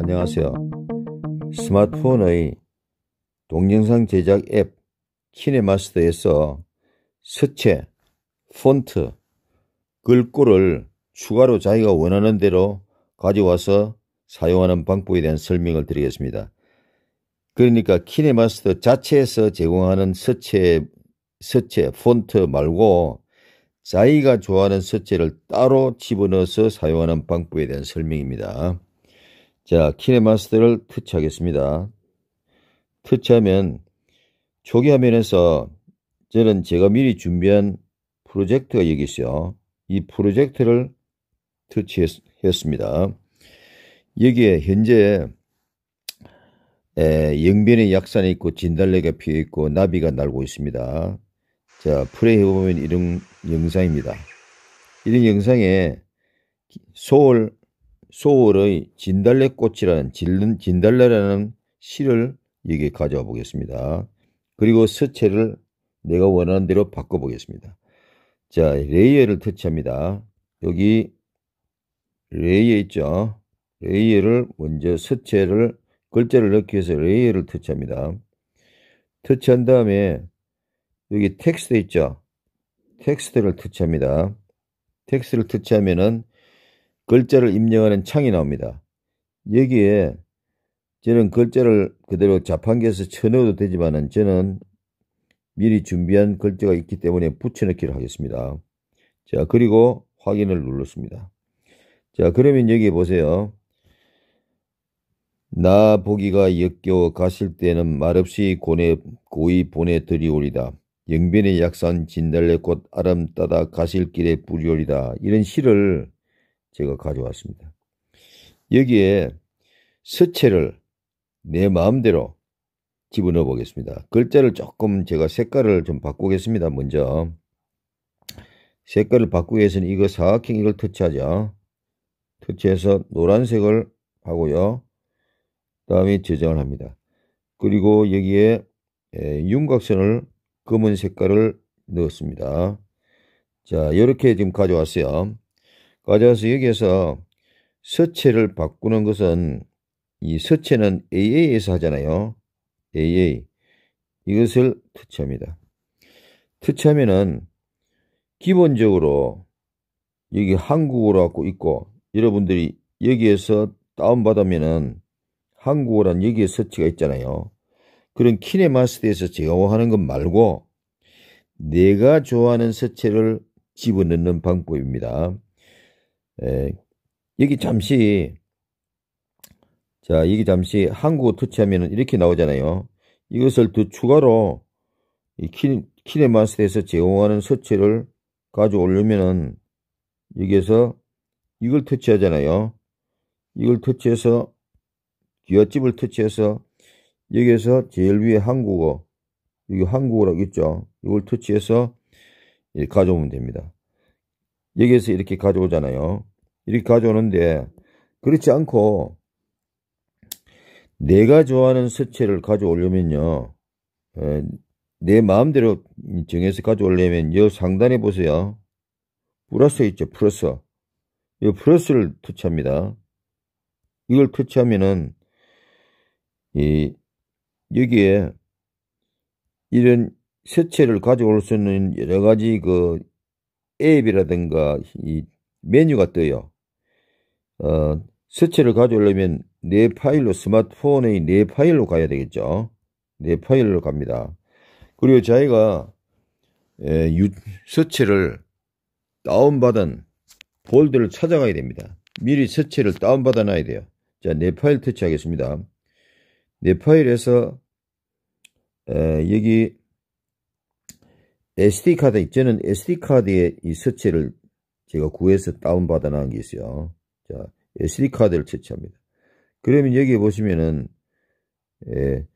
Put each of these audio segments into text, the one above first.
안녕하세요. 스마트폰의 동영상 제작 앱 키네마스터에서 서체, 폰트, 글꼴을 추가로 자기가 원하는 대로 가져와서 사용하는 방법에 대한 설명을 드리겠습니다. 그러니까 키네마스터 자체에서 제공하는 서체, 서체, 폰트 말고 자기가 좋아하는 셋째를 따로 집어넣어서 사용하는 방법에 대한 설명입니다. 자, 키네마스터를 터치하겠습니다. 터치하면 초기 화면에서 저는 제가 미리 준비한 프로젝트가 여기 있어요. 이 프로젝트를 터치했습니다. 여기에 현재 에, 영변의 약산이 있고 진달래가 피어있고 나비가 날고 있습니다. 자, 프레이 보면 이런 영상입니다. 이런 영상에 소울소울의 진달래꽃이라는, 진달래라는 실을 여기 에 가져와 보겠습니다. 그리고 서체를 내가 원하는 대로 바꿔보겠습니다. 자, 레이어를 터치합니다. 여기 레이어 있죠? 레이어를 먼저 서체를, 글자를 넣기 위해서 레이어를 터치합니다. 터치한 다음에 여기 텍스트 있죠? 텍스트를 터치합니다. 텍스트를 터치하면은 글자를 입력하는 창이 나옵니다. 여기에 저는 글자를 그대로 자판기에서 쳐넣어도 되지만은 저는 미리 준비한 글자가 있기 때문에 붙여넣기를 하겠습니다. 자, 그리고 확인을 눌렀습니다. 자, 그러면 여기 보세요. 나 보기가 역겨워 가실 때는 말없이 고내, 고이 보내드리오리다. 영변의 약산 진달래 꽃 아름 따다 가실 길에 뿌리오리다 이런 시를 제가 가져왔습니다. 여기에 서체를 내 마음대로 집어넣어 보겠습니다. 글자를 조금 제가 색깔을 좀 바꾸겠습니다. 먼저 색깔을 바꾸기 위해서는 이거 사각형 이걸 터치하자. 터치해서 노란색을 하고요. 다음에 저장을 합니다. 그리고 여기에 예, 윤곽선을 검은 색깔을 넣었습니다. 자, 이렇게 지금 가져왔어요. 가져와서 여기에서 서체를 바꾸는 것은 이 서체는 AA에서 하잖아요. AA. 이것을 터치합니다. 터치하면은 기본적으로 여기 한국어로 갖고 있고 여러분들이 여기에서 다운받으면은 한국어란 여기에 서치가 있잖아요. 그런 키네마스터에서 제어하는 것 말고 내가 좋아하는 서체를 집어넣는 방법입니다. 에, 예, 여기 잠시 자 여기 잠시 한국어 터치하면 이렇게 나오잖아요. 이것을 더 추가로 키, 키네마스터에서 제공하는 서체를 가져오려면은 여기에서 이걸 터치하잖아요. 이걸 터치해서 기어집을 터치해서 여기에서 제일 위에 한국어, 여기 한국어라고 있죠. 이걸 터치해서 가져오면 됩니다. 여기에서 이렇게 가져오잖아요. 이렇게 가져오는데 그렇지 않고 내가 좋아하는 서체를 가져오려면요. 어, 내 마음대로 정해서 가져오려면 여 상단에 보세요. 플러스 있죠. 플러스. 이 플러스를 터치합니다. 이걸 터치하면은 이 여기에 이런 세체를 가져올 수 있는 여러 가지 그 앱이라든가 이 메뉴가 떠요. 어, 세체를 가져오려면 내 파일로 스마트폰의 내 파일로 가야 되겠죠. 내 파일로 갑니다. 그리고 자기가 에, 유, 서체를 다운받은 볼드를 찾아가야 됩니다. 미리 서체를 다운받아 놔야 돼요. 자, 내 파일 터치하겠습니다. 네 파일에서 에, 여기 SD 카드 있죠는 SD 카드의 이 서체를 제가 구해서 다운 받아 놓은 게 있어요. 자, SD 카드를 채취합니다. 그러면 여기 보시면은 에,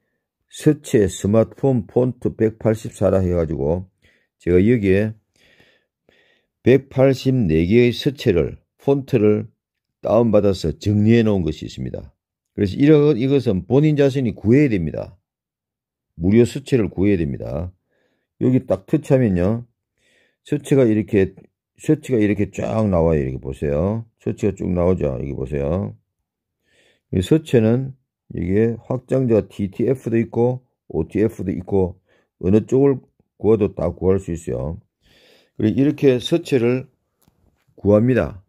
서체 스마트폰 폰트 184라 해가지고 제가 여기에 184개의 서체를 폰트를 다운받아서 정리해 놓은 것이 있습니다. 그래서 이러, 이것은 본인 자신이 구해야 됩니다. 무료 수채를 구해야 됩니다. 여기 딱 터치하면요. 수채가 이렇게, 수채가 이렇게 쫙 나와요. 이렇게 보세요. 수채가 쭉 나오죠. 여기 보세요. 이 수채는 이게 확장자 TTF도 있고 OTF도 있고 어느 쪽을 구워도 다 구할 수 있어요. 그리고 이렇게 서체를 구합니다.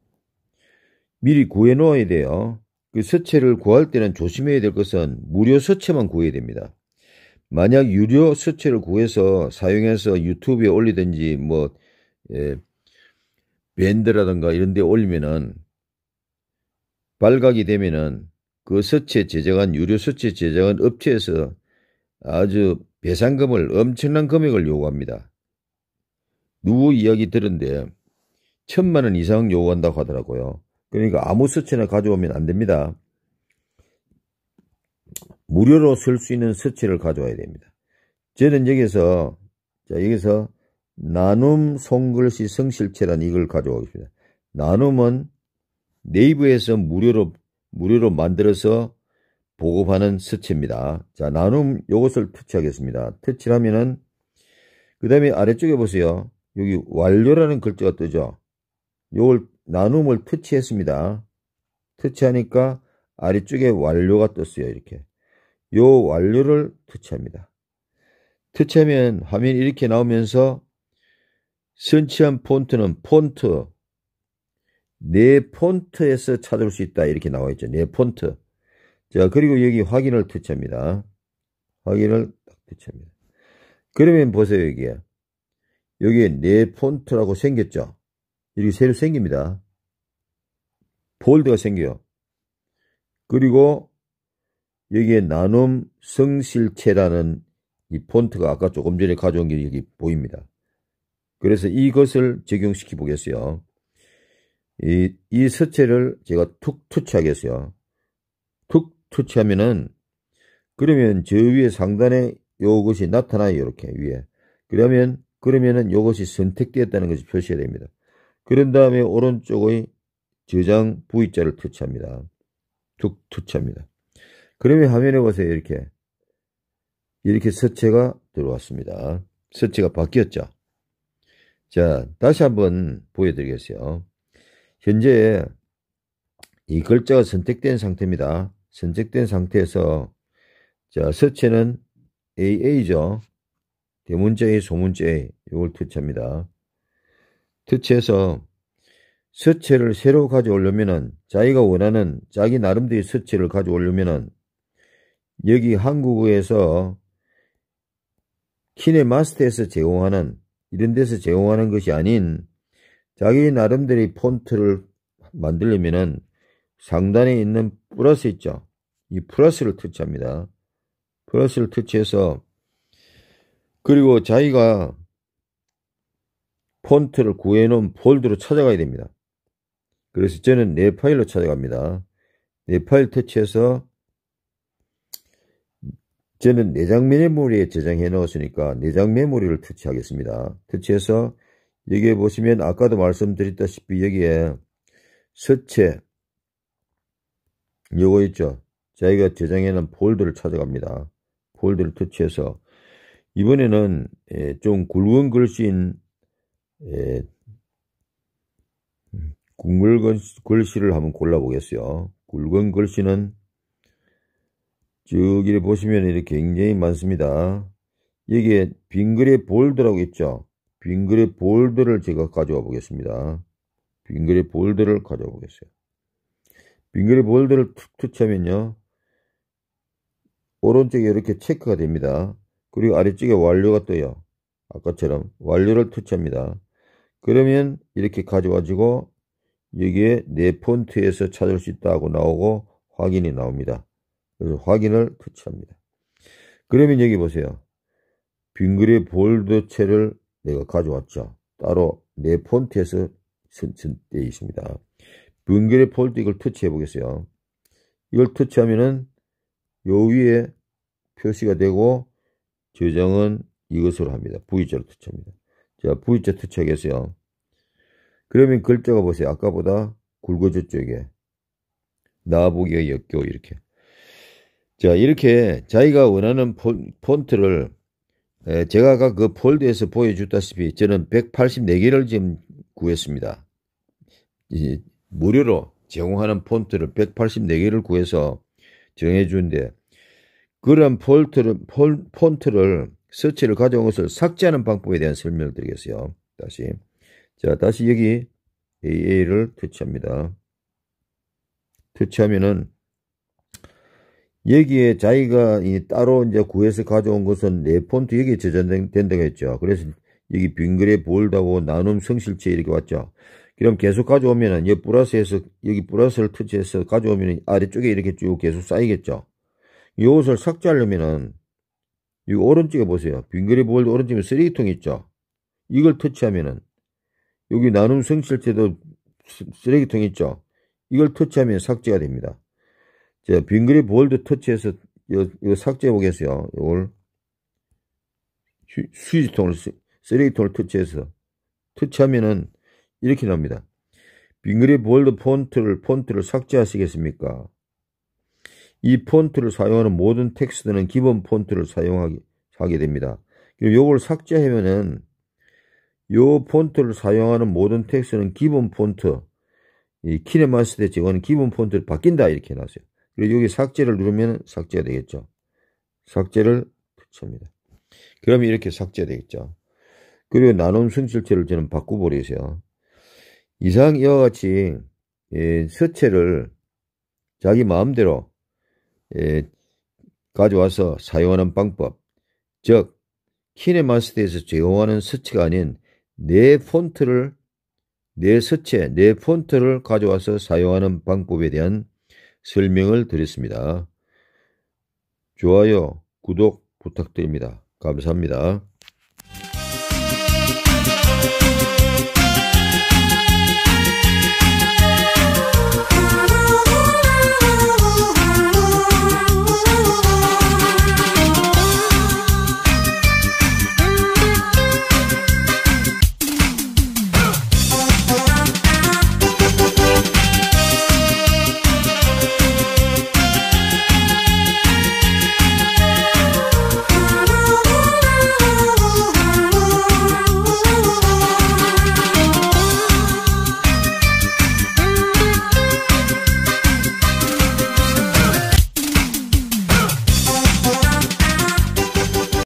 미리 구해 놓아야 돼요. 그 서체를 구할 때는 조심해야 될 것은 무료 서체만 구해야 됩니다. 만약 유료 서체를 구해서 사용해서 유튜브에 올리든지 뭐 예, 밴드라든가 이런 데 올리면은 발각이 되면은 그 서체 제작한 유료 서체 제작한 업체에서 아주 배상금을 엄청난 금액을 요구합니다. 누구 이야기 들은데 천만 원 이상 요구한다고 하더라고요. 그러니까 아무 서체나 가져오면 안 됩니다. 무료로 쓸 수 있는 서체를 가져와야 됩니다. 저는 여기서 자 여기서 나눔 손글씨 성실체라는 이걸 가져오겠습니다. 나눔은 네이버에서 무료로 무료로 만들어서 보급하는 서체입니다. 자 나눔 요것을 터치하겠습니다. 터치를 하면은 그 다음에 아래쪽에 보세요. 여기 완료라는 글자가 뜨죠. 요걸 나눔을 터치했습니다. 터치하니까 아래쪽에 완료가 떴어요. 이렇게. 요 완료를 터치합니다. 터치하면 화면이 이렇게 나오면서 선취한 폰트는 폰트 내 네 폰트에서 찾을 수 있다 이렇게 나와 있죠. 내 네 폰트. 자 그리고 여기 확인을 터치합니다. 확인을 딱 터치합니다. 그러면 보세요 여기에 여기에 내 네 폰트라고 생겼죠. 이렇게 새로 생깁니다. 볼드가 생겨요. 그리고 여기에 나눔 성실체라는 이 폰트가 아까 조금 전에 가져온 게 여기 보입니다. 그래서 이것을 적용시켜 보겠어요. 이, 이 서체를 제가 툭 투치하겠어요. 툭 투치하면은 그러면 저 위에 상단에 요것이 나타나요. 이렇게 위에. 그러면 그러면은 요것이 선택되었다는 것이 표시해야 됩니다. 그런 다음에 오른쪽의 저장 V자를 터치합니다. 툭 터치합니다. 그러면 화면에 보세요. 이렇게 이렇게 서체가 들어왔습니다. 서체가 바뀌었죠. 자 다시 한번 보여드리겠어요. 현재 이 글자가 선택된 상태입니다. 선택된 상태에서 자 서체는 AA죠. 대문자 A, 소문자 A 이걸 터치합니다. 터치해서 서체를 새로 가져오려면은 자기가 원하는 자기 나름대로의 서체를 가져오려면은 여기 한국에서 키네마스터에서 제공하는 이런 데서 제공하는 것이 아닌 자기 나름대로의 폰트를 만들려면은 상단에 있는 플러스 있죠. 이 플러스를 터치합니다. 플러스를 터치해서 그리고 자기가 폰트를 구해놓은 폴드로 찾아가야 됩니다. 그래서 저는 내 파일로 찾아갑니다. 내 파일 터치해서 저는 내장 메모리에 저장해 놓았으니까 내장 메모리를 터치하겠습니다. 터치해서 여기에 보시면 아까도 말씀드렸다시피 여기에 서체 요거 있죠. 자기가 저장해 놓은 폴더를 찾아갑니다. 폴더를 터치해서 이번에는 예, 좀 굵은 글씨인 예, 굵은 음, 글씨를 한번 골라보겠어요. 굵은 글씨는 저기 보시면 이렇게 굉장히 많습니다. 여기에 빙그레 볼드라고 있죠. 빙그레 볼드를 제가 가져와 보겠습니다. 빙그레 볼드를 가져와 보겠어요. 빙그레 볼드를 툭툭치면요 오른쪽에 이렇게 체크가 됩니다. 그리고 아래쪽에 완료가 떠요. 아까처럼 완료를 투치합니다 그러면 이렇게 가져가지고 여기에 네 폰트에서 찾을 수 있다고 나오고 확인이 나옵니다. 그래서 확인을 터치합니다. 그러면 여기 보세요. 빙그레 볼드체를 내가 가져왔죠. 따로 네 폰트에서 선천되어 있습니다. 빙그레 볼드 이걸 터치해 보겠어요. 이걸 터치하면은 요 위에 표시가 되고 저장은 이것으로 합니다. V자로 터치합니다. 자, V자 투척했어요. 그러면 글자가 보세요. 아까보다 굵어졌죠, 이게. 나보기가 역겨워, 이렇게. 자, 이렇게 자기가 원하는 폰트를 제가 아까 그 폴드에서 보여줬다시피 저는 184개를 지금 구했습니다. 무료로 제공하는 폰트를 184개를 구해서 정해주는데 그런 폴트를, 폴, 폰트를 서체를 가져온 것을 삭제하는 방법에 대한 설명을 드리겠어요. 다시. 자, 다시 여기 AA를 퇴치합니다. 퇴치하면은 여기에 자기가 이 따로 이제 구해서 가져온 것은 네 폰트 여기에 저장된다고 했죠. 그래서 여기 빙그레 볼다고 나눔 성실체 이렇게 왔죠. 그럼 계속 가져오면은 여기 플러스에서 여기 플러스를 터치해서 가져오면은 아래쪽에 이렇게 쭉 계속 쌓이겠죠. 이것을 삭제하려면은 이거 오른쪽에 보세요. 빙그레 볼드 오른쪽에 쓰레기통 있죠. 이걸 터치하면은 여기 나눔 성실제도 쓰레기통 있죠. 이걸 터치하면 삭제가 됩니다. 자, 빙그레 볼드 터치해서 이거, 이거 삭제해 보겠어요. 이걸 수지통을 쓰레기통을 터치해서 터치하면은 이렇게 나옵니다. 빙그레 볼드 폰트를 폰트를 삭제하시겠습니까? 이 폰트를 사용하는 모든 텍스트는 기본 폰트를 사용하게 하게 됩니다. 그리고 요걸 삭제하면은 요 폰트를 사용하는 모든 텍스트는 기본 폰트 이 키네마스터에 찍는 기본 폰트를 바뀐다 이렇게 해놨어요. 그리고 여기 삭제를 누르면 삭제가 되겠죠. 삭제를 붙치합니다 그러면 이렇게 삭제가 되겠죠. 그리고 나눔 순실체를 저는 바꿔버리세요. 이상 이와 같이 예, 서체를 자기 마음대로 예, 가져와서 사용하는 방법, 즉 키네마스터에서 제공하는 서체가 아닌 내 폰트를 내 서체, 내 폰트를 가져와서 사용하는 방법에 대한 설명을 드렸습니다. 좋아요, 구독 부탁드립니다. 감사합니다.